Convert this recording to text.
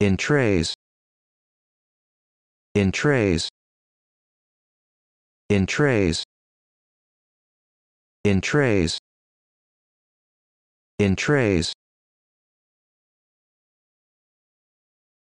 in trays in trays in trays in trays in trays